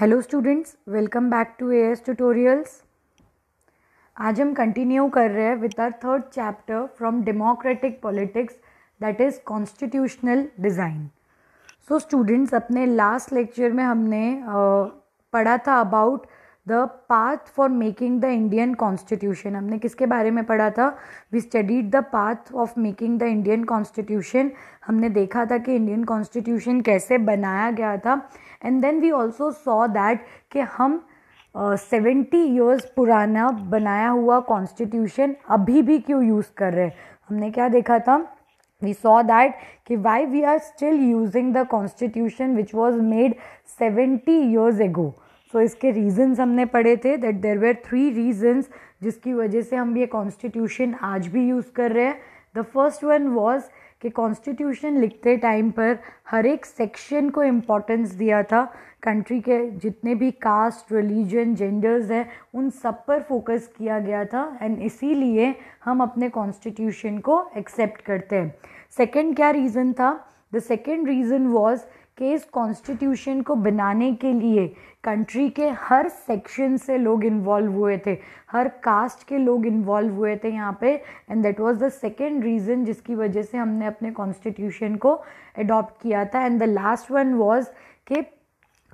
Hello students welcome back to A S tutorials आज हम continue कर रहे हैं with our third chapter from democratic politics that is constitutional design so students अपने last lecture में हमने uh, पढ़ा था about the path for making the Indian constitution हमने किसके बारे में पढ़ा था we studied the path of making the Indian constitution हमने देखा था कि इंडियन कॉन्स्टिट्यूशन कैसे बनाया गया था and then we also saw that कि हम सेवेंटी uh, ईयर्स पुराना बनाया हुआ कॉन्स्टिट्यूशन अभी भी क्यों यूज़ कर रहे हैं हमने क्या देखा था वी सॉ दैट कि why we are still using the constitution which was made seventy years ago so so, इसके रीजंस हमने पढ़े थे that there were three reasons जिसकी वजह से हम ये कॉन्स्टिट्यूशन आज भी यूज़ कर रहे हैं द फर्स्ट वन वॉज कि कॉन्स्टिट्यूशन लिखते टाइम पर हर एक सेक्शन को इम्पोर्टेंस दिया था कंट्री के जितने भी कास्ट रिलीजन जेंडर्स हैं उन सब पर फोकस किया गया था एंड इसीलिए हम अपने कॉन्स्टिट्यूशन को एक्सेप्ट करते हैं सेकेंड क्या रीज़न था द सेकेंड रीज़न वॉज कि इस कॉन्स्टिट्यूशन को बनाने के लिए कंट्री के हर सेक्शन से लोग इन्वॉल्व हुए थे हर कास्ट के लोग इन्वॉल्व हुए थे यहाँ पे and that was the second reason जिसकी वजह से हमने अपने कॉन्स्टिट्यूशन को अडॉप्ट किया था and the last one was के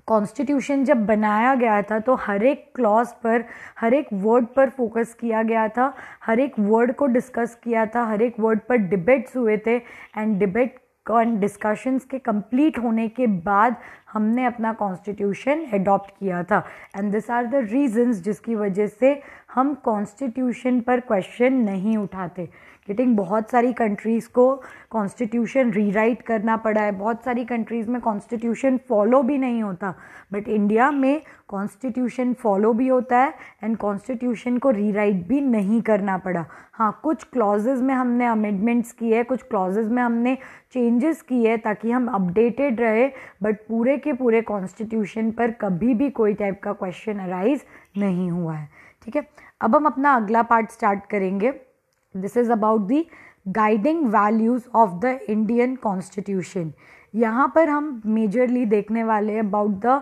कॉन्स्टिट्यूशन जब बनाया गया था तो हर एक क्लॉज पर हर एक वर्ड पर फोकस किया गया था हर एक वर्ड को डिस्कस किया था हर एक वर्ड पर डिबेट्स हुए थे एंड डिबेट एंड डिस्कशंस के कंप्लीट होने के बाद हमने अपना कॉन्स्टिट्यूशन एडॉप्ट किया था and this are the reasons जिसकी वजह से हम कॉन्स्टिट्यूशन पर क्वेश्चन नहीं उठाते गेटिंग बहुत सारी कंट्रीज़ को कॉन्स्टिट्यूशन रीराइट करना पड़ा है बहुत सारी कंट्रीज़ में कॉन्स्टिट्यूशन फॉलो भी नहीं होता बट इंडिया में कॉन्स्टिट्यूशन फॉलो भी होता है एंड कॉन्स्टिट्यूशन को रीराइट भी नहीं करना पड़ा हाँ कुछ क्लॉजेज़ में हमने अमेंडमेंट्स किए कुछ क्लॉजेज़ में हमने चेंजेस किए ताकि हम अपडेटेड रहे बट पूरे के पूरे कॉन्स्टिट्यूशन पर कभी भी कोई टाइप का क्वेश्चन अराइज नहीं हुआ है ठीक है अब हम अपना अगला पार्ट स्टार्ट करेंगे this is about the guiding values of the Indian constitution यहाँ पर हम मेजरली देखने वाले about the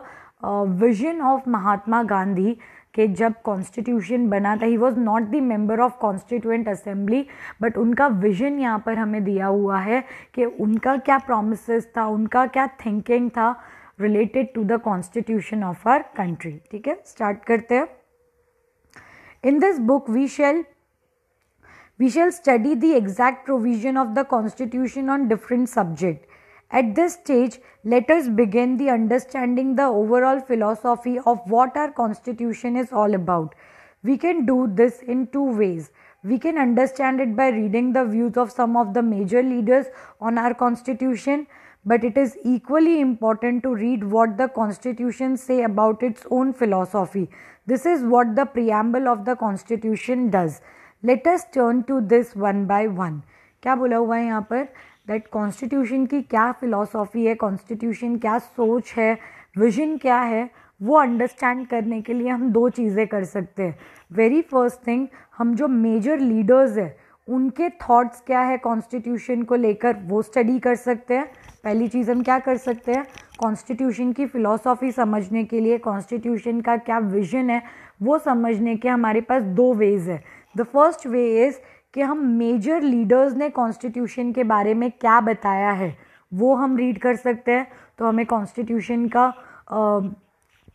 vision of Mahatma Gandhi के जब कॉन्स्टिट्यूशन बना था he was not the member of constituent assembly but उनका विजन यहाँ पर हमें दिया हुआ है कि उनका क्या प्रोमिस था उनका क्या थिंकिंग था related to the constitution of our country ठीक है स्टार्ट करते हैं in this book we shall We shall study the exact provision of the constitution on different subject. At this stage, let us begin the understanding the overall philosophy of what our constitution is all about. We can do this in two ways. We can understand it by reading the views of some of the major leaders on our constitution, but it is equally important to read what the constitution say about its own philosophy. This is what the preamble of the constitution does. Latest turn to this one by one क्या बोला हुआ है यहाँ पर that constitution की क्या philosophy है constitution क्या सोच है विजन क्या है वो अंडरस्टैंड करने के लिए हम दो चीज़ें कर सकते हैं वेरी फर्स्ट थिंग हम जो मेजर लीडर्स हैं उनके थॉट्स क्या है कॉन्स्टिट्यूशन को लेकर वो स्टडी कर सकते हैं पहली चीज़ हम क्या कर सकते हैं कॉन्स्टिट्यूशन की फ़िलॉसॉफ़ी समझने के लिए कॉन्स्टिट्यूशन का क्या विजन है वो समझने के हमारे पास दो वेज़ है द फर्स्ट वे इज़ कि हम मेजर लीडर्स ने कॉन्स्टिट्यूशन के बारे में क्या बताया है वो हम रीड कर सकते हैं तो हमें कॉन्स्टिट्यूशन का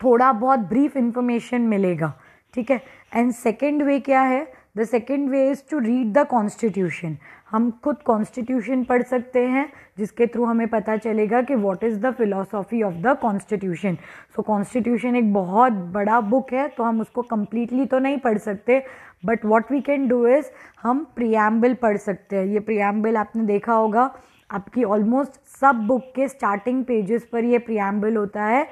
थोड़ा बहुत ब्रीफ इंफॉर्मेशन मिलेगा ठीक है एंड सेकेंड वे क्या है the second way is to read the constitution हम खुद कॉन्स्टिट्यूशन पढ़ सकते हैं जिसके थ्रू हमें पता चलेगा कि what is the philosophy of the constitution so constitution एक बहुत बड़ा बुक है तो हम उसको कम्प्लीटली तो नहीं पढ़ सकते but what we can do is हम प्रियम्बल पढ़ सकते हैं ये प्रियम्बल आपने देखा होगा आपकी ऑलमोस्ट सब बुक के स्टार्टिंग पेजेस पर ये प्रियम्बल होता है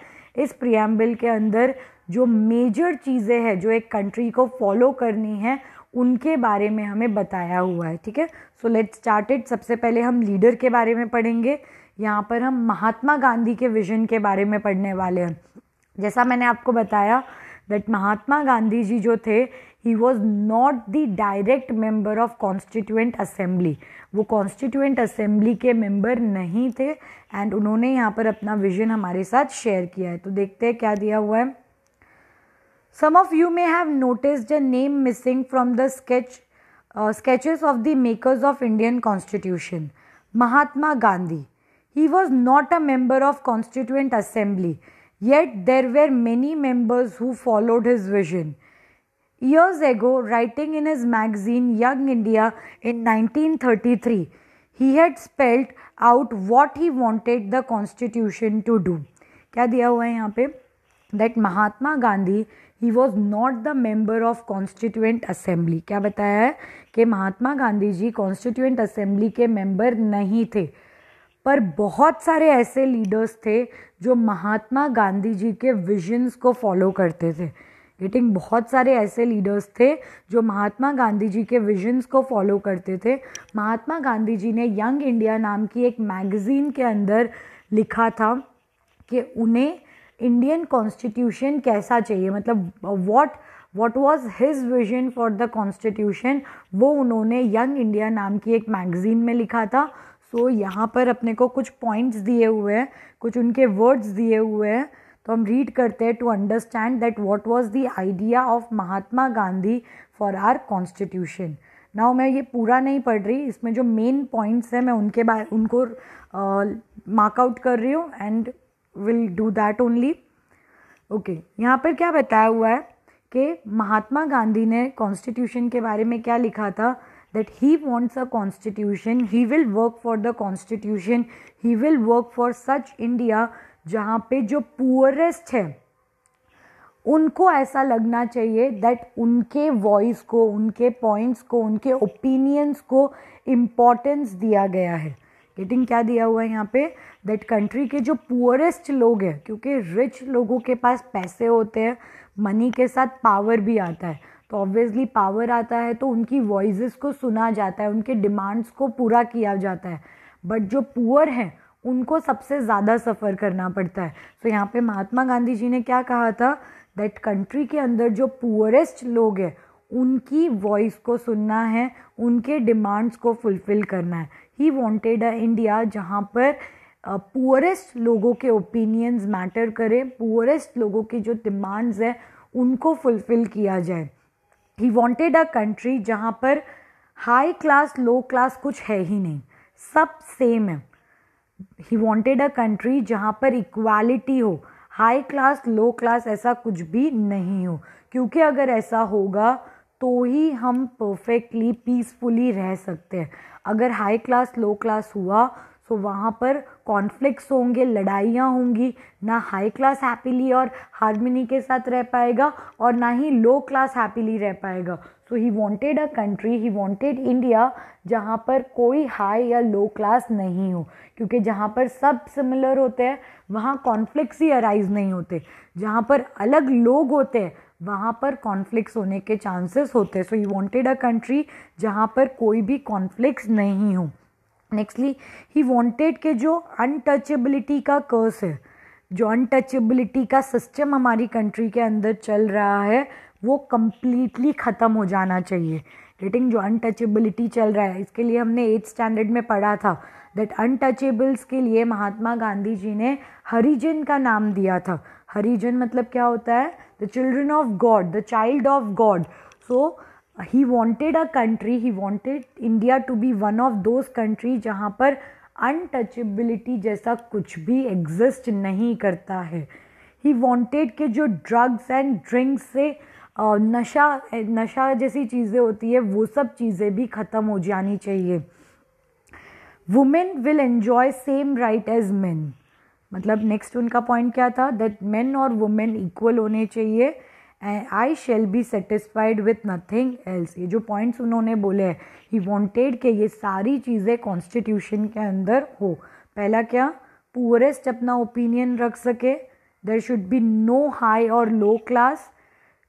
इस प्रियम्बल के अंदर जो मेजर चीज़ें हैं जो एक कंट्री को फॉलो करनी है उनके बारे में हमें बताया हुआ है ठीक है सो लेट स्टार्टेड सबसे पहले हम लीडर के बारे में पढ़ेंगे यहाँ पर हम महात्मा गांधी के विजन के बारे में पढ़ने वाले हैं जैसा मैंने आपको बताया दैट महात्मा गांधी जी जो थे he was not the direct member of constituent assembly वो कॉन्स्टिट्यूंट असेंबली के मेंबर नहीं थे एंड उन्होंने यहाँ पर अपना विजन हमारे साथ शेयर किया है तो देखते हैं क्या दिया हुआ है Some of you may have noticed a name missing from the sketch uh, sketches of the makers of Indian Constitution, Mahatma Gandhi. He was not a member of Constituent Assembly, yet there were many members who followed his vision. Years ago, writing in his magazine Young India in 1933, he had spelled out what he wanted the constitution to do. क्या दिया हुआ है यहाँ पे? That Mahatma Gandhi he was not the member of constituent assembly क्या बताया है कि महात्मा गांधी जी कॉन्स्टिट्यूंट असेंबली के मेंबर नहीं थे पर बहुत सारे ऐसे लीडर्स थे जो महात्मा गांधी जी के विजन्स को फॉलो करते थे गेटिंग बहुत सारे ऐसे लीडर्स थे जो महात्मा गांधी जी के विजन्स को फॉलो करते थे महात्मा गांधी जी ने यंग इंडिया नाम की एक मैगज़ीन के अंदर लिखा था कि उन्हें इंडियन कॉन्स्टिट्यूशन कैसा चाहिए मतलब what what was his vision for the constitution वो उन्होंने यंग इंडिया नाम की एक मैगजीन में लिखा था सो so, यहाँ पर अपने को कुछ पॉइंट्स दिए हुए हैं कुछ उनके वर्ड्स दिए हुए हैं तो हम रीड करते हैं to understand that what was the idea of Mahatma Gandhi for our constitution now मैं ये पूरा नहीं पढ़ रही इसमें जो मेन पॉइंट्स हैं मैं उनके बारे उनको मार्कआउट कर रही हूँ and will do that only okay यहाँ पर क्या बताया हुआ है कि महात्मा गांधी ने कॉन्स्टिट्यूशन के बारे में क्या लिखा था that he wants a constitution he will work for the constitution he will work for such India जहाँ पे जो पुअरेस्ट है उनको ऐसा लगना चाहिए दैट उनके वॉइस को उनके पॉइंट्स को उनके ओपिनियंस को इम्पोर्टेंस दिया गया है गेटिंग क्या दिया हुआ है यहाँ पे दैट कंट्री के जो पुअरेस्ट लोग हैं क्योंकि रिच लोगों के पास पैसे होते हैं मनी के साथ पावर भी आता है तो ऑब्वियसली पावर आता है तो उनकी वॉइस को सुना जाता है उनके डिमांड्स को पूरा किया जाता है बट जो पुअर हैं उनको सबसे ज़्यादा सफ़र करना पड़ता है तो so, यहाँ पे महात्मा गांधी जी ने क्या कहा था दैट कंट्री के अंदर जो पुअरेस्ट लोग हैं उनकी वॉइस को सुनना है उनके डिमांड्स को फुलफ़िल करना है ही वॉन्टेड अ इंडिया जहाँ पर पुअरेस्ट लोगों के ओपिनियंस मैटर करें पुअरेस्ट लोगों की जो डिमांड्स हैं उनको फुलफ़िल किया जाए ही वॉन्टेड अ कंट्री जहाँ पर हाई क्लास लो क्लास कुछ है ही नहीं सब सेम है ही वॉन्टेड अ कंट्री जहाँ पर इक्वालिटी हो हाई क्लास लो क्लास ऐसा कुछ भी नहीं हो क्योंकि अगर ऐसा होगा तो ही हम परफेक्टली पीसफुली रह सकते हैं अगर हाई क्लास लो क्लास हुआ तो वहाँ पर कॉन्फ्लिक्ट्स होंगे लड़ाइयाँ होंगी ना हाई क्लास हैप्पीली और हारमोनी के साथ रह पाएगा और ना ही लो क्लास हैप्पीली रह पाएगा so he wanted a country he wanted India जहाँ पर कोई हाई या लो क्लास नहीं हो क्योंकि जहाँ पर सब सिमिलर होते हैं वहाँ कॉन्फ्लिक्स ही अराइज नहीं होते जहाँ पर अलग लोग होते हैं वहाँ पर कॉन्फ्लिक्स होने के चांसेस होते हैं so you wanted a country जहाँ पर कोई भी कॉन्फ्लिक्स नहीं हो नेक्स्टली ही वॉन्टेड के जो अनटचेबिलिटी का कर्स है जो अनटचेबिलिटी का सिस्टम हमारी कंट्री के अंदर चल रहा है वो कम्प्लीटली ख़त्म हो जाना चाहिए रेटिंग जो अनटचेबिलिटी चल रहा है इसके लिए हमने एट्थ स्टैंडर्ड में पढ़ा था दैट अनटचेबल्स के लिए महात्मा गांधी जी ने हरिजन का नाम दिया था हरिजन मतलब क्या होता है the children of God the child of God so he wanted a country he wanted India to be one of those country जहाँ पर अनटचेबिलिटी जैसा कुछ भी एग्जिस्ट नहीं करता है ही वॉन्टेड के जो ड्रग्स एंड ड्रिंक्स से नशा नशा जैसी चीज़ें होती है वो सब चीज़ें भी ख़त्म हो जानी चाहिए women will enjoy same right as man मतलब नेक्स्ट उनका पॉइंट क्या था दैट मेन और वुमेन इक्वल होने चाहिए and I shall be satisfied with nothing else ये जो पॉइंट्स उन्होंने बोले हैं ही वॉन्टेड कि ये सारी चीज़ें कॉन्स्टिट्यूशन के अंदर हो पहला क्या पुअरेस्ट अपना ओपिनियन रख सके there should be no high और low class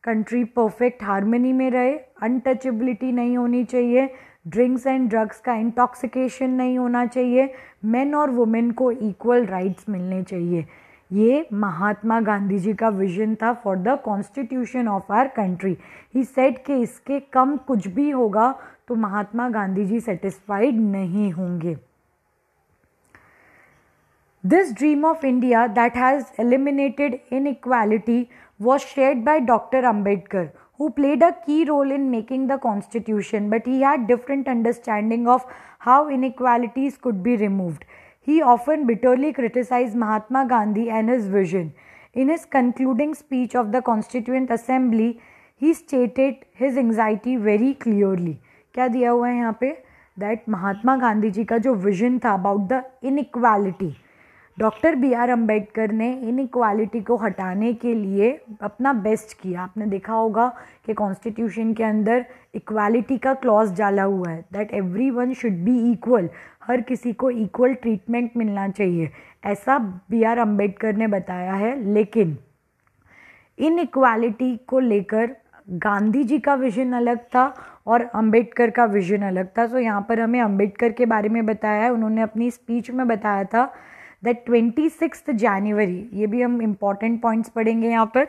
country perfect harmony में रहे अनटचेबिलिटी नहीं होनी चाहिए ड्रिंक्स एंड ड्रग्स का इंटॉक्सिकेशन नहीं होना चाहिए मेन और वुमेन को इक्वल राइट्स मिलने चाहिए ये महात्मा गांधी जी का विजन था for the constitution of our country he said कि इसके कम कुछ भी होगा तो महात्मा गांधी जी सेटिस्फाइड नहीं होंगे this dream of India that has eliminated inequality was shared by doctor Ambedkar who played a key role in making the constitution but he had different understanding of how inequalities could be removed he often bitterly criticized mahatma gandhi and his vision in his concluding speech of the constituent assembly he stated his anxiety very clearly क्या दिया हुआ है यहाँ पे that महात्मा गांधी जी का जो vision था about the inequality doctor B R Ambedkar ने इन इक्वालिटी को हटाने के लिए अपना बेस्ट किया आपने देखा होगा कि कॉन्स्टिट्यूशन के अंदर इक्वालिटी का क्लॉज डाला हुआ है that every one should be equal हर किसी को इक्वल ट्रीटमेंट मिलना चाहिए ऐसा बी आर अम्बेडकर ने बताया है लेकिन इन इक्वालिटी को लेकर गांधी जी का विजन अलग था और अंबेडकर का विजन अलग था सो so, यहाँ पर हमें अंबेडकर के बारे में बताया है उन्होंने अपनी स्पीच में बताया था दैट ट्वेंटी सिक्स जनवरी ये भी हम इम्पॉर्टेंट पॉइंट्स पढ़ेंगे यहाँ पर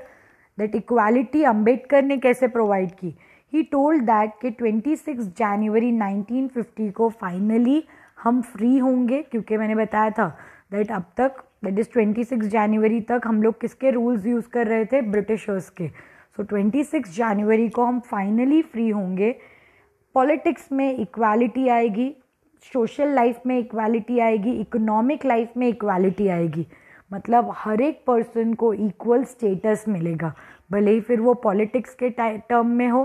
दैट इक्वालिटी अम्बेडकर ने कैसे प्रोवाइड की ही टोल्ड दैट कि twenty six January nineteen fifty को फाइनली हम फ्री होंगे क्योंकि मैंने बताया था दैट अब तक that is twenty six January तक हम लोग किसके रूल्स यूज़ कर रहे थे ब्रिटिशर्स के सो ट्वेंटी सिक्स जनवरी को हम फाइनली फ्री होंगे पॉलिटिक्स में इक्वालिटी आएगी सोशल लाइफ में इक्वालिटी आएगी इकोनॉमिक लाइफ में इक्वालिटी आएगी मतलब हर एक पर्सन को इक्वल स्टेटस मिलेगा भले ही फिर वो पॉलिटिक्स के टर्म में हो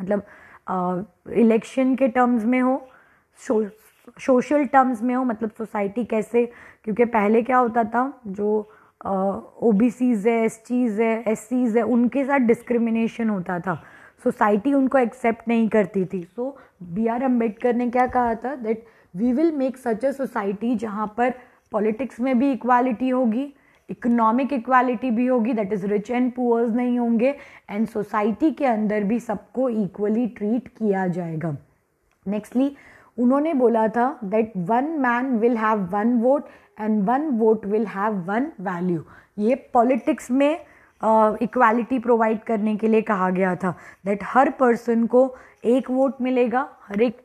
मतलब इलेक्शन के टर्म्स में हो सोशल टर्म्स में हो मतलब सोसाइटी कैसे क्योंकि पहले क्या होता था जो ओ बी सीज़ है एस चीज़ है एस सीज़ है उनके साथ डिस्क्रिमिनेशन होता था सोसाइटी उनको एक्सेप्ट नहीं करती थी so so, B R Ambedkar ने क्या कहा था that we will make such a society जहाँ पर पॉलिटिक्स में भी इक्वालिटी होगी इकोनॉमिक इक्वालिटी भी होगी that is rich and poors नहीं होंगे एंड सोसाइटी के अंदर भी सबको इक्वली ट्रीट किया जाएगा नेक्स्टली उन्होंने बोला था that one man will have one vote and one vote will have one value ये पॉलिटिक्स में इक्वालिटी uh, प्रोवाइड करने के लिए कहा गया था दैट हर पर्सन को एक वोट मिलेगा हर एक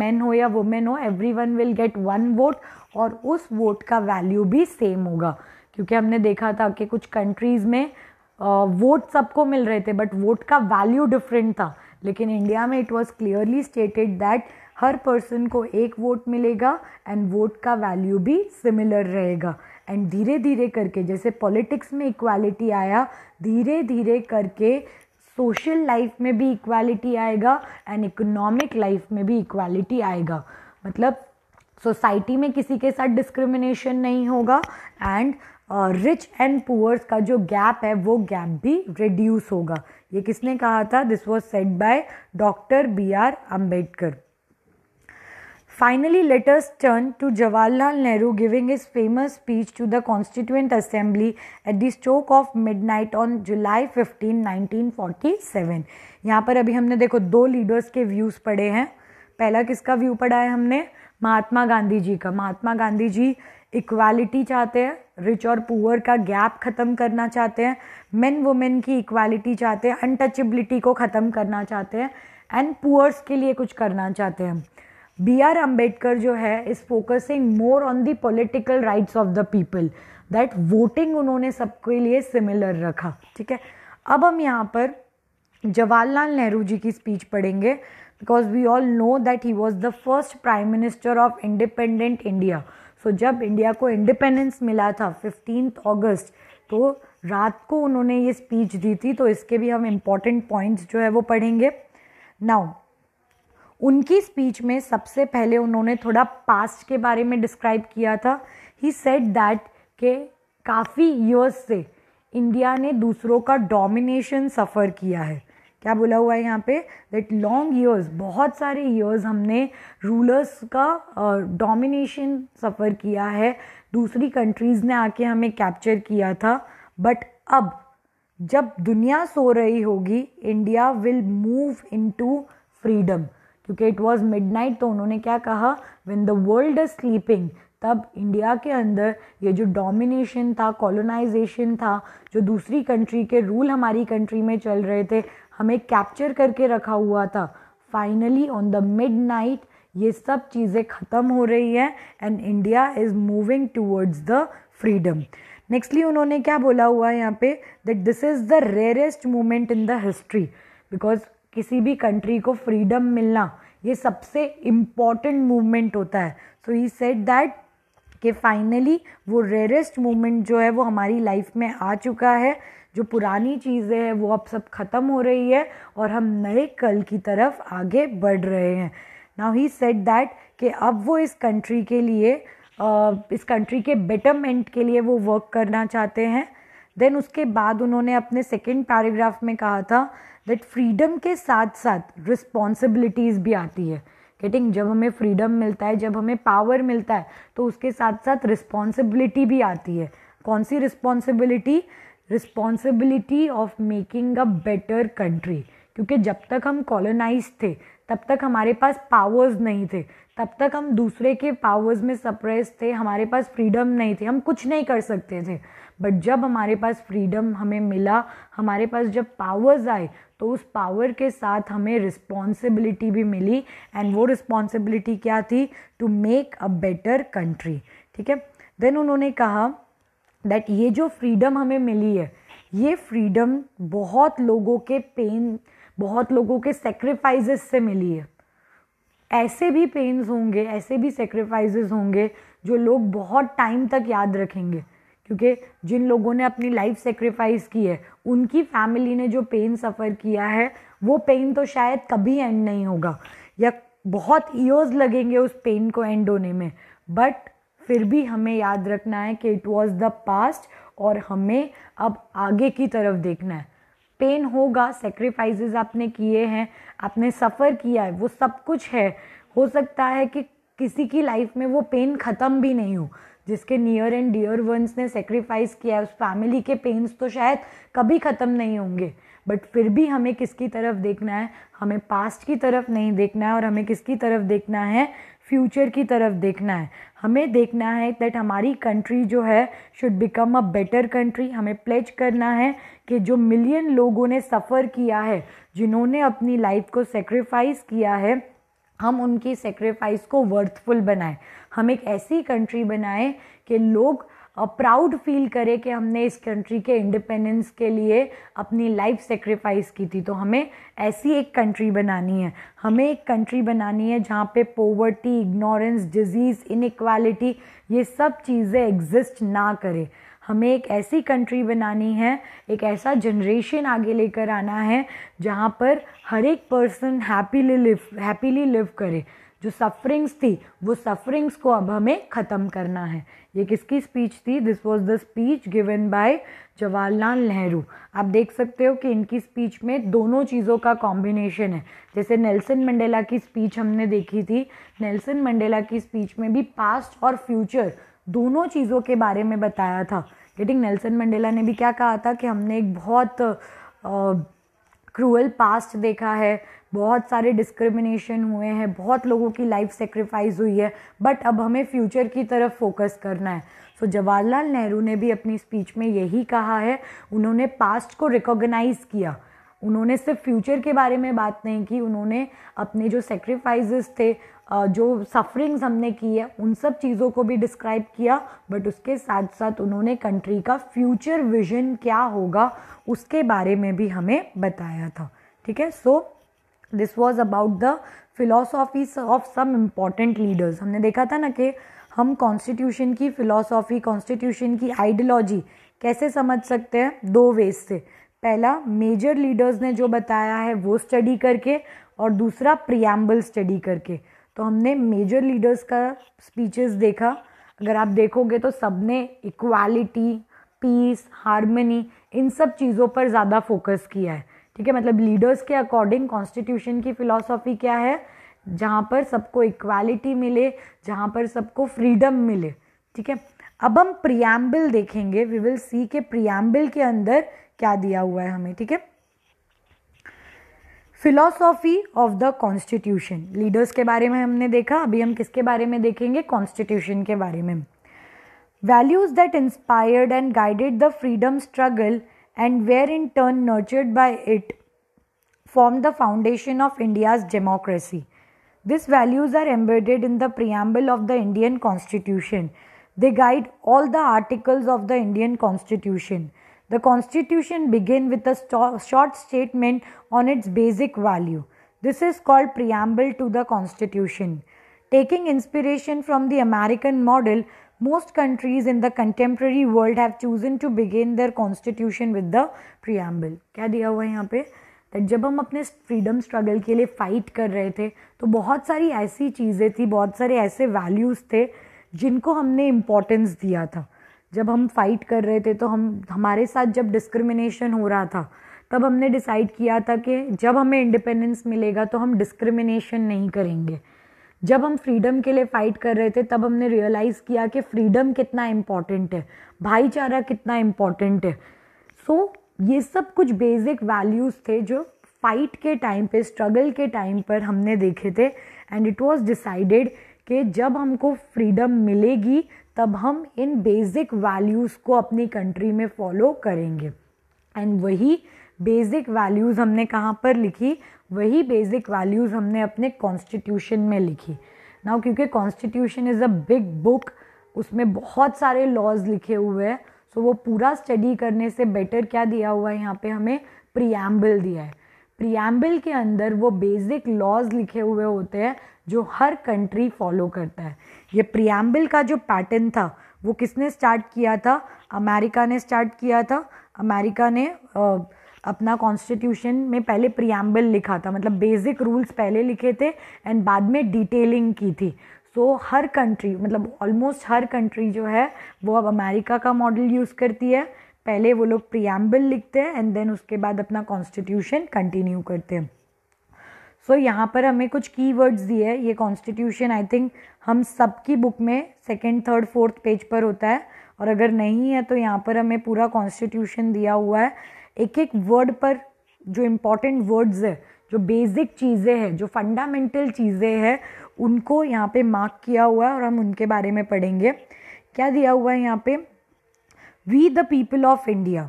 मैन हो या वुमेन हो every one will get one vote और उस वोट का वैल्यू भी सेम होगा क्योंकि हमने देखा था कि कुछ कंट्रीज़ में वोट uh, सबको मिल रहे थे बट वोट का वैल्यू डिफरेंट था लेकिन इंडिया में it was clearly stated that हर पर्सन को एक वोट मिलेगा एंड वोट का वैल्यू भी सिमिलर रहेगा एंड धीरे धीरे करके जैसे पॉलिटिक्स में इक्वालिटी आया धीरे धीरे करके सोशल लाइफ में भी इक्वालिटी आएगा एंड इकोनॉमिक लाइफ में भी इक्वालिटी आएगा मतलब सोसाइटी में किसी के साथ डिस्क्रिमिनेशन नहीं होगा एंड रिच एंड पुअर्स का जो गैप है वो गैप भी रिड्यूस होगा ये किसने कहा था this was set by doctor B R Ambedkar finally Finally, let us turn to Jawaharlal Nehru giving his famous speech to the Constituent Assembly of midnight on July fifteen nineteen forty seven यहाँ पर अभी हमने देखो दो leaders के views पढ़े हैं पहला किसका व्यू पढ़ा है हमने महात्मा गांधी जी का महात्मा गांधी जी इक्वालिटी चाहते हैं रिच और पुअर का गैप ख़त्म करना चाहते हैं मेन वुमेन की इक्वालिटी चाहते हैं अनटचेबिलिटी को ख़त्म करना चाहते हैं एंड पुअर्स के लिए कुछ करना चाहते हैं बी आर अम्बेडकर जो है is focusing more on the political rights of the people that voting उन्होंने सबके लिए सिमिलर रखा ठीक है अब हम यहाँ पर जवाहरलाल नेहरू जी की स्पीच पढ़ेंगे because we all know that he was the first prime minister of independent India so जब इंडिया को इंडिपेंडेंस मिला था फिफ्टीन ऑगस्ट तो रात को उन्होंने ये स्पीच दी थी तो इसके भी हम इम्पॉर्टेंट पॉइंट्स जो है वो पढ़ेंगे नाउ उनकी स्पीच में सबसे पहले उन्होंने थोड़ा पास्ट के बारे में डिस्क्राइब किया था ही सेट दैट के काफ़ी ईयर्स से इंडिया ने दूसरों का डोमिनेशन सफ़र किया है क्या बोला हुआ है यहाँ पे दैट लॉन्ग ईयर्स बहुत सारे ईयर्स हमने रूलर्स का डोमिनेशन uh, सफ़र किया है दूसरी कंट्रीज़ ने आके हमें कैप्चर किया था बट अब जब दुनिया सो रही होगी India will move into freedom क्योंकि इट वॉज मिड तो उन्होंने क्या कहा when the world is sleeping तब इंडिया के अंदर ये जो डोमिनेशन था कॉलोनाइजेशन था जो दूसरी कंट्री के रूल हमारी कंट्री में चल रहे थे हमें कैप्चर करके रखा हुआ था finally on the midnight ये सब चीज़ें ख़त्म हो रही हैं and India is moving towards the freedom nextly उन्होंने क्या बोला हुआ है यहाँ पे that this is the rarest moment in the history because किसी भी कंट्री को फ्रीडम मिलना ये सबसे इम्पॉर्टेंट मूवमेंट होता है सो ही सेड दैट कि फाइनली वो रेयरेस्ट मोमेंट जो है वो हमारी लाइफ में आ चुका है जो पुरानी चीज़ें हैं वो अब सब ख़त्म हो रही है और हम नए कल की तरफ आगे बढ़ रहे हैं नाउ ही सेट दैट कि अब वो इस कंट्री के लिए इस कंट्री के बेटरमेंट के लिए वो वर्क करना चाहते हैं देन उसके बाद उन्होंने अपने सेकेंड पैराग्राफ में कहा था दैट फ्रीडम के साथ साथ रिस्पॉन्सिबिलिटीज़ भी आती है गेटिंग जब हमें फ्रीडम मिलता है जब हमें पावर मिलता है तो उसके साथ साथ रिस्पॉन्सिबिलिटी भी आती है कौन सी responsibility responsibility of making a better country क्योंकि जब तक हम कॉलोनाइज थे तब तक हमारे पास पावर्स नहीं थे तब तक हम दूसरे के पावर्स में सप्रेस थे हमारे पास फ्रीडम नहीं थी हम कुछ नहीं कर सकते थे बट जब हमारे पास फ्रीडम हमें मिला हमारे पास जब पावर्स आए तो उस पावर के साथ हमें रिस्पॉन्सिबिलिटी भी मिली एंड वो रिस्पॉन्सिबिलिटी क्या थी to make a better country ठीक है देन उन्होंने कहा दैट ये जो फ्रीडम हमें मिली है ये फ्रीडम बहुत लोगों के पेन बहुत लोगों के सेक्रीफाइज से मिली है ऐसे भी पेन्स होंगे ऐसे भी सेक्रीफाइसेस होंगे जो लोग बहुत टाइम तक याद रखेंगे क्योंकि जिन लोगों ने अपनी लाइफ सेक्रीफाइस की है उनकी फैमिली ने जो पेन सफ़र किया है वो पेन तो शायद कभी एंड नहीं होगा या बहुत ईयर्स लगेंगे उस पेन को एंड होने में बट फिर भी हमें याद रखना है कि इट वॉज़ द पास्ट और हमें अब आगे की तरफ देखना है पेन होगा सेक्रीफाइसेस आपने किए हैं आपने सफ़र किया है वो सब कुछ है हो सकता है कि किसी की लाइफ में वो पेन ख़त्म भी नहीं हो जिसके नियर एंड डियर वंस ने सेक्रीफाइस किया है उस फैमिली के पेन्स तो शायद कभी ख़त्म नहीं होंगे बट फिर भी हमें किसकी तरफ देखना है हमें पास्ट की तरफ नहीं देखना है और हमें किसकी तरफ देखना है फ्यूचर की तरफ देखना है हमें देखना है दैट हमारी कंट्री जो है should become a better country हमें प्लेज करना है कि जो मिलियन लोगों ने सफ़र किया है जिन्होंने अपनी लाइफ को सेक्रीफाइस किया है हम उनकी सेक्रीफाइस को वर्थफुल बनाएं हम एक ऐसी कंट्री बनाएं कि लोग प्राउड फील करे कि हमने इस कंट्री के इंडिपेंडेंस के लिए अपनी लाइफ सेक्रीफाइस की थी तो हमें ऐसी एक कंट्री बनानी है हमें एक कंट्री बनानी है जहाँ पे पोवर्टी इग्नोरेंस डिजीज़ इनक्वालिटी ये सब चीज़ें एग्जिस्ट ना करें हमें एक ऐसी कंट्री बनानी है एक ऐसा जनरेशन आगे लेकर आना है जहाँ पर हर एक person happily live happily live करे जो सफरिंग्स थी वो सफरिंग्स को अब हमें ख़त्म करना है ये किसकी स्पीच थी this was the speech given by Jawaharlal Nehru आप देख सकते हो कि इनकी स्पीच में दोनों चीज़ों का कॉम्बिनेशन है जैसे नेल्सन मंडेला की स्पीच हमने देखी थी नेल्सन मंडेला की स्पीच में भी पास्ट और फ्यूचर दोनों चीज़ों के बारे में बताया था गेटिंग नेल्सन मंडेला ने भी क्या कहा था कि हमने एक बहुत क्रूअल पास्ट देखा है बहुत सारे डिस्क्रिमिनेशन हुए हैं बहुत लोगों की लाइफ सेक्रीफाइस हुई है बट अब हमें फ्यूचर की तरफ फोकस करना है सो so, जवाहरलाल नेहरू ने भी अपनी स्पीच में यही कहा है उन्होंने पास्ट को रिकॉग्नाइज़ किया उन्होंने सिर्फ फ्यूचर के बारे में बात नहीं की उन्होंने अपने जो सेक्रीफाइजेस थे जो सफरिंग्स हमने की है उन सब चीज़ों को भी डिस्क्राइब किया बट उसके साथ साथ उन्होंने कंट्री का फ्यूचर विजन क्या होगा उसके बारे में भी हमें बताया था ठीक है so so, this was about the philosophies of some important leaders हमने देखा था ना कि हम कॉन्स्टिट्यूशन की फ़िलासॉफ़ी कॉन्स्टिट्यूशन की आइडियोलॉजी कैसे समझ सकते हैं दो वेज से पहला मेजर लीडर्स ने जो बताया है वो स्टडी करके और दूसरा प्रियम्बल स्टडी करके तो हमने मेजर लीडर्स का स्पीचेस देखा अगर आप देखोगे तो सब ने इक्वालिटी पीस हारमोनी इन सब चीज़ों पर ज़्यादा फोकस किया है ठीक है मतलब लीडर्स के अकॉर्डिंग कॉन्स्टिट्यूशन की फिलॉसफी क्या है जहाँ पर सबको इक्वालिटी मिले जहाँ पर सबको फ्रीडम मिले ठीक है अब हम प्रियम्बल देखेंगे वी विल सी के प्रियम्बल के अंदर क्या दिया हुआ है हमें ठीक है philosophy of the constitution leaders के बारे में हमने देखा अभी हम किसके बारे में देखेंगे कॉन्स्टिट्यूशन के बारे में values that inspired and guided the freedom struggle and were in turn nurtured by it, formed the foundation of India's democracy. These values are embedded in the preamble of the Indian Constitution. They guide all the articles of the Indian Constitution. The Constitution begins with a st- short statement on its basic value. This is called preamble to the Constitution. Taking inspiration from the American model, most countries in the contemporary world have chosen to begin their constitution with the preamble क्या दिया हुआ है यहाँ पे that जब हम अपने freedom struggle के लिए फाइट कर रहे थे तो बहुत सारी ऐसी चीज़ें थी बहुत सारे ऐसे वैल्यूज़ थे जिनको हमने इम्पोर्टेंस दिया था जब हम फाइट कर रहे थे तो हम हमारे साथ जब डिस्क्रिमिनेशन हो रहा था तब हमने डिसाइड किया था कि जब हमें इंडिपेंडेंस मिलेगा तो हम डिस्क्रिमिनेशन नहीं करेंगे जब हम फ्रीडम के लिए फाइट कर रहे थे तब हमने रियलाइज़ किया कि फ्रीडम कितना इम्पॉर्टेंट है भाईचारा कितना इम्पॉर्टेंट है सो so, ये सब कुछ बेसिक वैल्यूज़ थे जो फाइट के टाइम पे स्ट्रगल के टाइम पर हमने देखे थे एंड इट वाज डिसाइडेड कि जब हमको फ्रीडम मिलेगी तब हम इन बेसिक वैल्यूज़ को अपनी कंट्री में फॉलो करेंगे एंड वही बेसिक वैल्यूज़ हमने कहाँ पर लिखी वही बेसिक वैल्यूज़ हमने अपने कॉन्स्टिट्यूशन में लिखी ना क्योंकि constitution is a big book उसमें बहुत सारे लॉज लिखे हुए हैं सो so, वो पूरा स्टडी करने से बेटर क्या दिया हुआ है यहाँ पे हमें प्रियम्बल दिया है प्रियम्बल के अंदर वो बेसिक लॉज लिखे हुए होते हैं जो हर कंट्री फॉलो करता है ये प्रियम्बल का जो पैटर्न था वो किसने स्टार्ट किया था अमेरिका ने स्टार्ट किया था अमेरिका ने uh, अपना कॉन्स्टिट्यूशन में पहले प्रियम्बल लिखा था मतलब बेसिक रूल्स पहले लिखे थे एंड बाद में डिटेलिंग की थी सो so, हर कंट्री मतलब ऑलमोस्ट हर कंट्री जो है वो अब अमेरिका का मॉडल यूज़ करती है पहले वो लोग प्रियम्बल लिखते हैं एंड देन उसके बाद अपना कॉन्स्टिट्यूशन कंटिन्यू करते हैं सो so, यहाँ पर हमें कुछ की वर्ड्स दिए ये कॉन्स्टिट्यूशन आई थिंक हम सबकी बुक में सेकेंड थर्ड फोर्थ पेज पर होता है और अगर नहीं है तो यहाँ पर हमें पूरा कॉन्स्टिट्यूशन दिया हुआ है एक एक वर्ड पर जो इम्पॉर्टेंट वर्ड्स है जो बेसिक चीज़ें हैं जो फंडामेंटल चीज़ें हैं उनको यहाँ पे मार्क किया हुआ है और हम उनके बारे में पढ़ेंगे क्या दिया हुआ है यहाँ पे we the people of India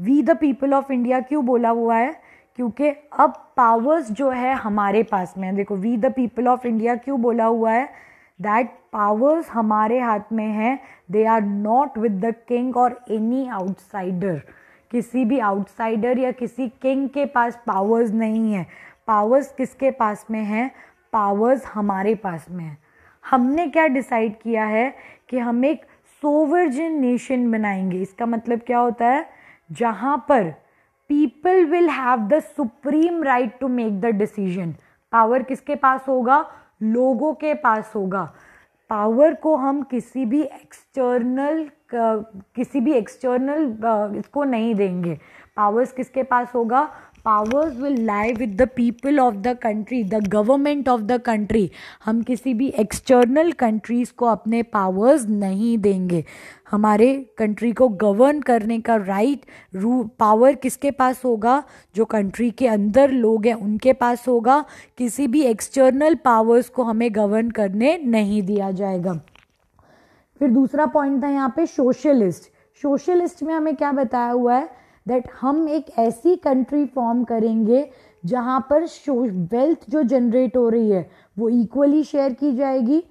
we the people of India क्यों बोला हुआ है क्योंकि अब पावर्स जो है हमारे पास में देखो we the people of India क्यों बोला हुआ है दैट पावर्स हमारे हाथ में हैं they are not with the king और एनी आउटसाइडर किसी भी आउटसाइडर या किसी किंग के पास पावर्स नहीं है पावर्स किसके पास में है पावर्स हमारे पास में है हमने क्या डिसाइड किया है कि हम एक सोवर्जिन नेशन बनाएंगे इसका मतलब क्या होता है जहाँ पर people will have the supreme right to make the decision power किसके पास होगा लोगों के पास होगा पावर को हम किसी भी एक्सटर्नल किसी भी एक्सटर्नल इसको नहीं देंगे पावर्स किसके पास होगा powers will lie with the people of the country the government of the country हम किसी भी एक्सटर्नल कंट्रीज़ को अपने पावर्स नहीं देंगे हमारे कंट्री को गवर्न करने का राइट रू पावर किसके पास होगा जो कंट्री के अंदर लोग हैं उनके पास होगा किसी भी एक्सटर्नल पावर्स को हमें गवर्न करने नहीं दिया जाएगा फिर दूसरा पॉइंट था यहाँ पे सोशलिस्ट सोशलिस्ट में हमें क्या बताया हुआ है दैट हम एक ऐसी कंट्री फॉर्म करेंगे जहाँ पर शो वेल्थ जो जनरेट हो रही है वो इक्वली शेयर की जाएगी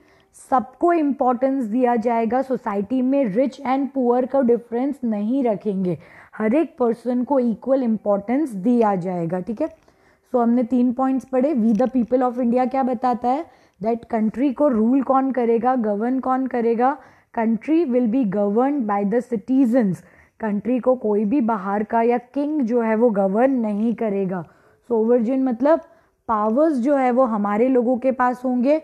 सबको इम्पोर्टेंस दिया जाएगा सोसाइटी में रिच एंड पुअर का डिफरेंस नहीं रखेंगे हर एक पर्सन को इक्वल इम्पोर्टेंस दिया जाएगा ठीक है सो so, हमने तीन पॉइंट्स पढ़े we the people of India क्या बताता है दैट कंट्री को रूल कौन करेगा गवर्न कौन करेगा country will be govern by the citizens country को कोई भी बाहर का या किंग जो है वो गवर्न नहीं करेगा सोवर्जिन मतलब पावर्स जो है वो हमारे लोगों के पास होंगे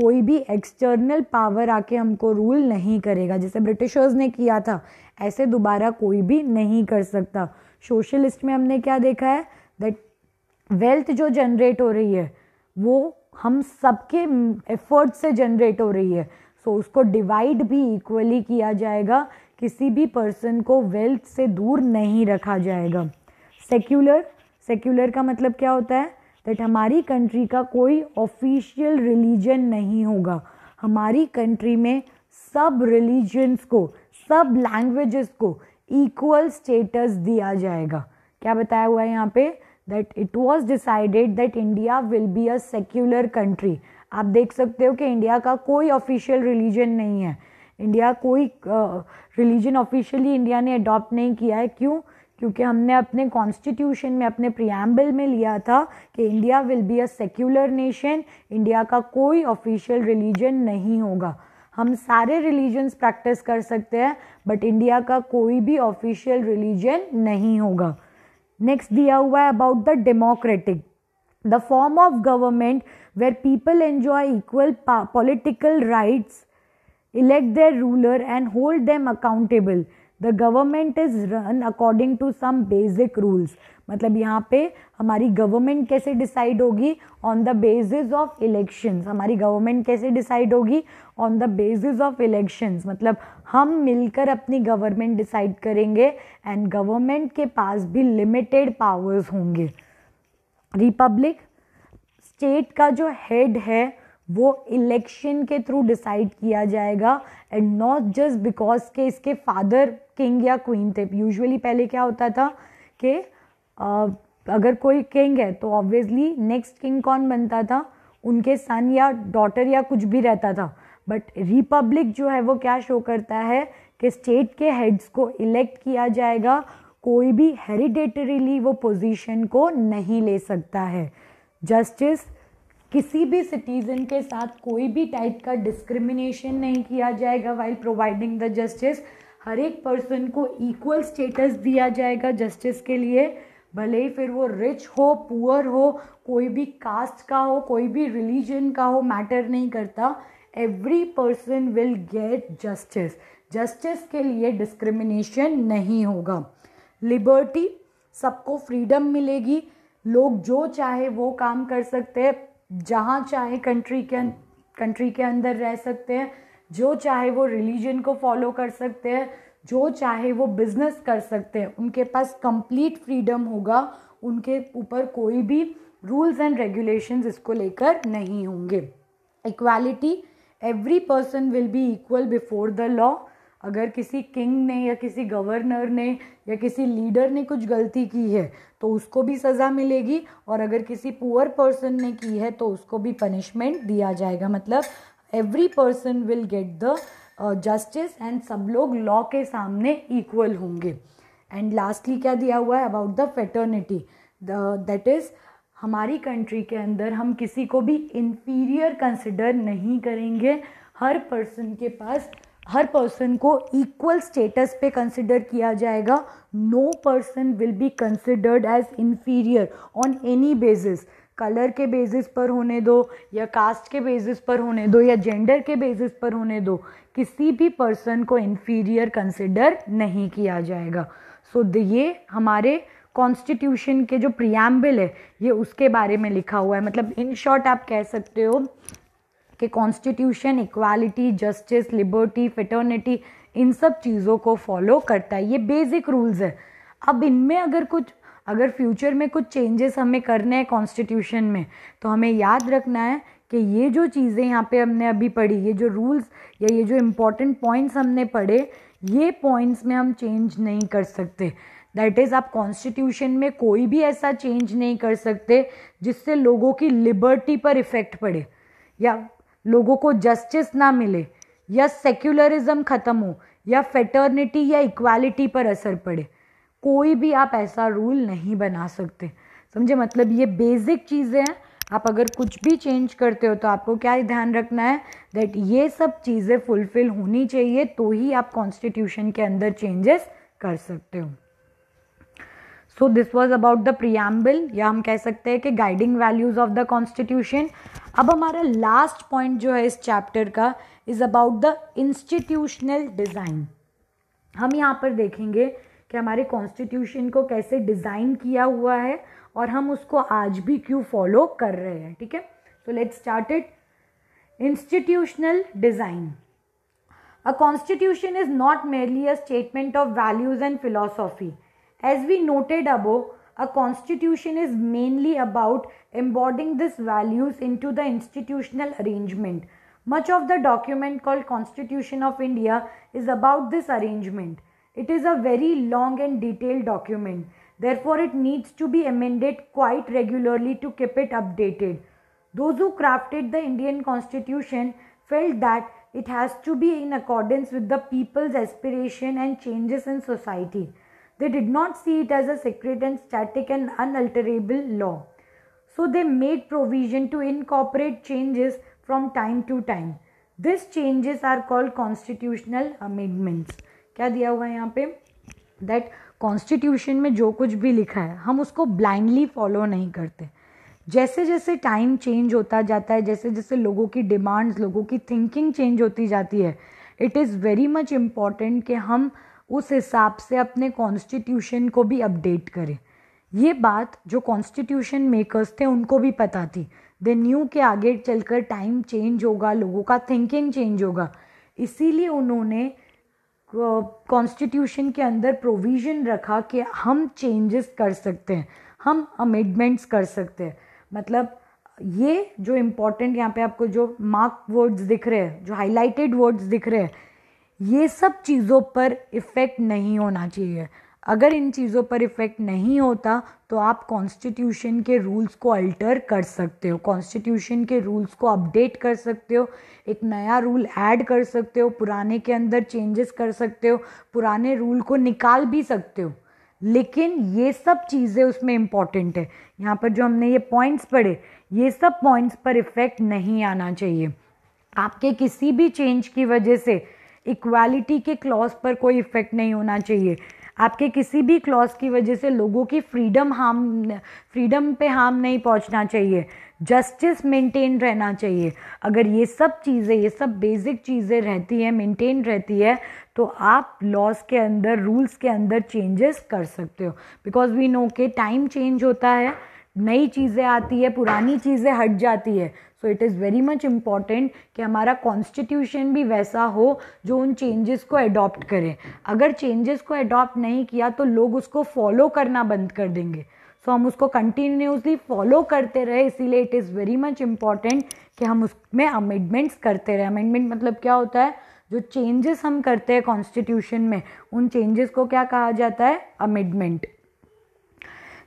कोई भी एक्सटर्नल पावर आके हमको रूल नहीं करेगा जैसे ब्रिटिशर्स ने किया था ऐसे दोबारा कोई भी नहीं कर सकता सोशलिस्ट में हमने क्या देखा है दैट वेल्थ जो जनरेट हो रही है वो हम सबके एफर्ट से जनरेट हो रही है सो so, उसको डिवाइड भी इक्वली किया जाएगा किसी भी पर्सन को वेल्थ से दूर नहीं रखा जाएगा सेक्युलर सेक्युलर का मतलब क्या होता है दैट हमारी कंट्री का कोई ऑफिशियल रिलीजन नहीं होगा हमारी कंट्री में सब रिलीजन्स को सब लैंग्वेजेस को इक्वल स्टेटस दिया जाएगा क्या बताया हुआ है यहाँ पे that it was decided that India will be a secular country आप देख सकते हो कि इंडिया का कोई ऑफिशियल रिलीजन नहीं है इंडिया कोई रिलीजन ऑफिशियली इंडिया ने अडॉप्ट नहीं किया है क्यों क्योंकि हमने अपने कॉन्स्टिट्यूशन में अपने प्रियम्बल में लिया था कि India will be a secular nation India का कोई ऑफिशियल रिलीजन नहीं होगा हम सारे रिलीजन्स प्रैक्टिस कर सकते हैं बट इंडिया का कोई भी ऑफिशियल रिलीजन नहीं होगा नेक्स्ट दिया हुआ है about the democratic the form of government where people enjoy equal political rights elect their ruler, and hold them accountable. The government is run according to some basic rules मतलब यहाँ पे हमारी government कैसे decide होगी on the basis of elections हमारी government कैसे decide होगी on the basis of elections मतलब हम मिलकर अपनी गवर्नमेंट डिसाइड करेंगे एंड गवर्नमेंट के पास भी लिमिटेड पावर्स होंगे रिपब्लिक स्टेट का जो हेड है वो इलेक्शन के थ्रू डिसाइड किया जाएगा एंड नॉट जस्ट बिकॉज के इसके फादर किंग या क्वीन थे यूजुअली पहले क्या होता था कि अगर कोई किंग है तो ऑब्वियसली नेक्स्ट किंग कौन बनता था उनके सन या डॉटर या कुछ भी रहता था बट रिपब्लिक जो है वो क्या शो करता है कि स्टेट के हेड्स को इलेक्ट किया जाएगा कोई भी हेरिडेटरीली वो पोजीशन को नहीं ले सकता है जस्टिस किसी भी सिटीज़न के साथ कोई भी टाइप का डिस्क्रिमिनेशन नहीं किया जाएगा वाइल प्रोवाइडिंग द जस्टिस हर एक पर्सन को इक्वल स्टेटस दिया जाएगा जस्टिस के लिए भले ही फिर वो रिच हो पुअर हो कोई भी कास्ट का हो कोई भी रिलीजन का हो मैटर नहीं करता every person will get justice justice के लिए डिस्क्रिमिनेशन नहीं होगा लिबर्टी सबको फ्रीडम मिलेगी लोग जो चाहे वो काम कर सकते हैं जहाँ चाहे कंट्री के कंट्री अं-, के अंदर रह सकते हैं जो चाहे वो रिलीजन को फॉलो कर सकते हैं जो चाहे वो बिजनेस कर सकते हैं उनके पास कंप्लीट फ्रीडम होगा उनके ऊपर कोई भी रूल्स एंड रेगुलेशंस इसको लेकर नहीं होंगे equality every person will be equal before the law अगर किसी किंग ने या किसी गवर्नर ने या किसी लीडर ने कुछ गलती की है तो उसको भी सज़ा मिलेगी और अगर किसी पुअर पर्सन ने की है तो उसको भी पनिशमेंट दिया जाएगा मतलब every person will get the justice and सब लोग लॉ के सामने इक्वल होंगे एंड लास्टली क्या दिया हुआ है about the fraternity that is हमारी कंट्री के अंदर हम किसी को भी इंफीरियर कंसिडर नहीं करेंगे हर पर्सन के पास हर पर्सन को इक्वल स्टेटस पे कंसिडर किया जाएगा no person will be considered as inferior on any basis colour के बेसिस पर होने दो या कास्ट के बेसिस पर होने दो या जेंडर के बेसिस पर होने दो किसी भी पर्सन को इन्फीरियर कंसिडर नहीं किया जाएगा सो so, ये हमारे कॉन्स्टिट्यूशन के जो प्रियाम्बिल है ये उसके बारे में लिखा हुआ है मतलब इन शॉर्ट आप कह सकते हो कि constitution equality justice liberty fraternity इन सब चीज़ों को फॉलो करता है ये बेसिक रूल्स है अब इनमें अगर कुछ अगर फ्यूचर में कुछ चेंजेस हमें करने हैं कॉन्स्टिट्यूशन में तो हमें याद रखना है कि ये जो चीज़ें यहाँ पे हमने अभी पढ़ी ये जो रूल्स या ये जो इम्पोर्टेंट पॉइंट्स हमने पढ़े ये पॉइंट्स में हम चेंज नहीं कर सकते दैट इज़ आप कॉन्स्टिट्यूशन में कोई भी ऐसा चेंज नहीं कर सकते जिससे लोगों की लिबर्टी पर इफ़ेक्ट पड़े या लोगों को जस्टिस ना मिले या सेक्युलरिज्म ख़त्म हो या फेटर्निटी या इक्वालिटी पर असर पड़े कोई भी आप ऐसा रूल नहीं बना सकते समझे मतलब ये बेसिक चीज़ें हैं आप अगर कुछ भी चेंज करते हो तो आपको क्या ध्यान रखना है दैट ये सब चीज़ें फुलफिल होनी चाहिए तो ही आप कॉन्स्टिट्यूशन के अंदर चेंजेस कर सकते हो so this was about the preamble या हम कह सकते हैं कि guiding values of the constitution अब हमारा लास्ट पॉइंट जो है इस चैप्टर का is about the institutional design हम यहाँ पर देखेंगे कि हमारे कॉन्स्टिट्यूशन को कैसे डिज़ाइन किया हुआ है और हम उसको आज भी क्यों फॉलो कर रहे हैं ठीक है so let start it institutional design a constitution is not merely a statement of values and philosophy As we noted above, a constitution is mainly about embodying these values into the institutional arrangement. Much of the document called Constitution of India is about this arrangement. It is a very long and detailed document. Therefore, it needs to be amended quite regularly to keep it updated. Those who crafted the Indian Constitution felt that it has to be in accordance with the people's aspiration and changes in society. They did not see it as a sacred and static and unalterable law. So they made provision to incorporate changes from time to time. these changes are called constitutional amendments क्या दिया हुआ है यहाँ पे that constitution में जो कुछ भी लिखा है हम उसको ब्लाइंडली फॉलो नहीं करते जैसे जैसे टाइम चेंज होता जाता है जैसे जैसे लोगों की डिमांड्स लोगों की थिंकिंग चेंज होती जाती है it is very much important कि हम उस हिसाब से अपने कॉन्स्टिट्यूशन को भी अपडेट करें ये बात जो कॉन्स्टिट्यूशन मेकर्स थे उनको भी पता थी दे न्यू के आगे चलकर टाइम चेंज होगा लोगों का थिंकिंग चेंज होगा इसीलिए उन्होंने कॉन्स्टिट्यूशन के अंदर प्रोविज़न रखा कि हम चेंजेस कर सकते हैं हम अमेंडमेंट्स कर सकते हैं मतलब ये जो इम्पोर्टेंट यहाँ पे आपको जो मार्क वर्ड्स दिख रहे हैं जो हाइलाइटेड वर्ड्स दिख रहे हैं ये सब चीज़ों पर इफ़ेक्ट नहीं होना चाहिए अगर इन चीज़ों पर इफ़ेक्ट नहीं होता तो आप कॉन्स्टिट्यूशन के रूल्स को अल्टर कर सकते हो कॉन्स्टिट्यूशन के रूल्स को अपडेट कर सकते हो एक नया रूल ऐड कर सकते हो पुराने के अंदर चेंजेस कर सकते हो पुराने रूल को निकाल भी सकते हो लेकिन ये सब चीज़ें उसमें इम्पॉर्टेंट है यहाँ पर जो हमने ये पॉइंट्स पढ़े ये सब पॉइंट्स पर इफ़ेक्ट नहीं आना चाहिए आपके किसी भी चेंज की वजह से इक्वालिटी के क्लॉज पर कोई इफ़ेक्ट नहीं होना चाहिए आपके किसी भी क्लॉज की वजह से लोगों की फ्रीडम हार्म फ्रीडम पे हार्म नहीं पहुंचना चाहिए जस्टिस मेंटेन रहना चाहिए अगर ये सब चीज़ें ये सब बेसिक चीज़ें रहती हैं मेंटेन रहती है तो आप लॉज के अंदर रूल्स के अंदर चेंजेस कर सकते हो बिकॉज वी नो के टाइम चेंज होता है नई चीज़ें आती है पुरानी चीज़ें हट जाती है so it is very much important कि हमारा कॉन्स्टिट्यूशन भी वैसा हो जो उन चेंजेस को अडॉप्ट करे अगर चेंजेस को अडॉप्ट नहीं किया तो लोग उसको फॉलो करना बंद कर देंगे सो so, हम उसको कंटिन्यूसली फॉलो करते रहे इसीलिए it is very much important कि हम उसमें अमेंडमेंट्स करते रहे अमेंडमेंट मतलब क्या होता है जो चेंजेस हम करते हैं कॉन्स्टिट्यूशन में उन चेंजेस को क्या कहा जाता है amendment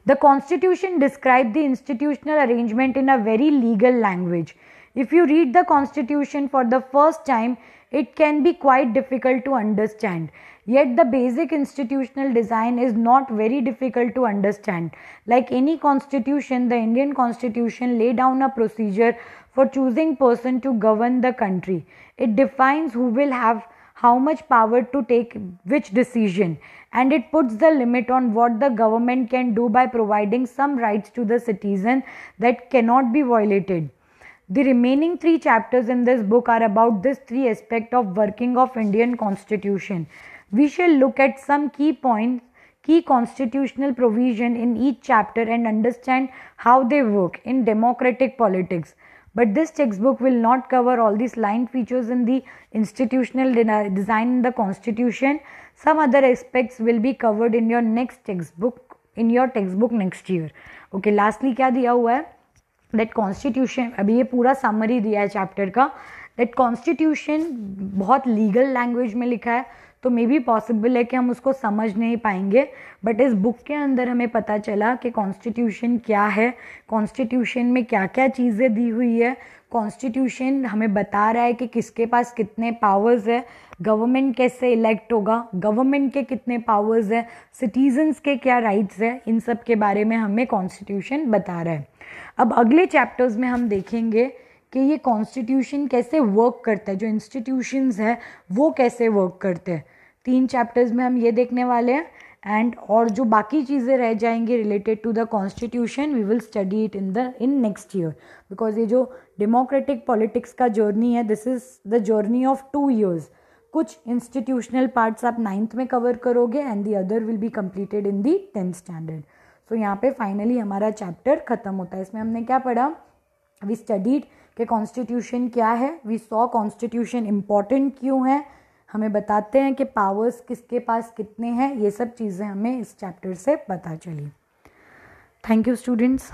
The Constitution described the institutional arrangement in a very legal language. If you read the Constitution for the first time, it can be quite difficult to understand. Yet, the basic institutional design is not very difficult to understand. Like any constitution, the Indian Constitution lay down a procedure for choosing person to govern the country. It defines who will have how much power to take which decision and it puts the limit on what the government can do by providing some rights to the citizen that cannot be violated the remaining three chapters in this book are about this three aspect of working of indian constitution we shall look at some key points key constitutional provision in each chapter and understand how they work in democratic politics But this textbook will not cover all these line features in the institutional design in the constitution. Some other aspects will be covered in your next textbook, in your textbook next year. Okay, lastly kya diya hua hai that constitution अभी ये पूरा summary दिया है chapter का that constitution बहुत legal language में लिखा है तो मे बी पॉसिबल है कि हम उसको समझ नहीं पाएंगे बट इस बुक के अंदर हमें पता चला कि कॉन्स्टिट्यूशन क्या है कॉन्स्टिट्यूशन में क्या क्या चीज़ें दी हुई है कॉन्स्टिट्यूशन हमें बता रहा है कि किसके पास कितने पावर्स है गवर्नमेंट कैसे इलेक्ट होगा गवर्नमेंट के कितने पावर्स है सिटीजन्स के क्या राइट्स है इन सब के बारे में हमें कॉन्स्टिट्यूशन बता रहा है अब अगले चैप्टर्स में हम देखेंगे कि ये कॉन्स्टिट्यूशन कैसे वर्क करता है जो इंस्टीट्यूशंस है वो कैसे वर्क करते हैं तीन चैप्टर्स में हम ये देखने वाले हैं एंड और जो बाकी चीज़ें रह जाएंगी related to the constitution we will study it in the in next year because ये जो डेमोक्रेटिक पॉलिटिक्स का जर्नी है this is the journey of two years कुछ इंस्टीट्यूशनल पार्ट्स आप नाइन्थ में कवर करोगे and the other will be completed in the tenth standard so यहाँ पे फाइनली हमारा चैप्टर ख़त्म होता है इसमें हमने क्या पढ़ा वी स्टडीड के कॉन्स्टिट्यूशन क्या है वी सॉ कॉन्स्टिट्यूशन इम्पॉर्टेंट क्यों है हमें बताते हैं कि पावर्स किसके पास कितने हैं ये सब चीज़ें हमें इस चैप्टर से पता चली थैंक यू स्टूडेंट्स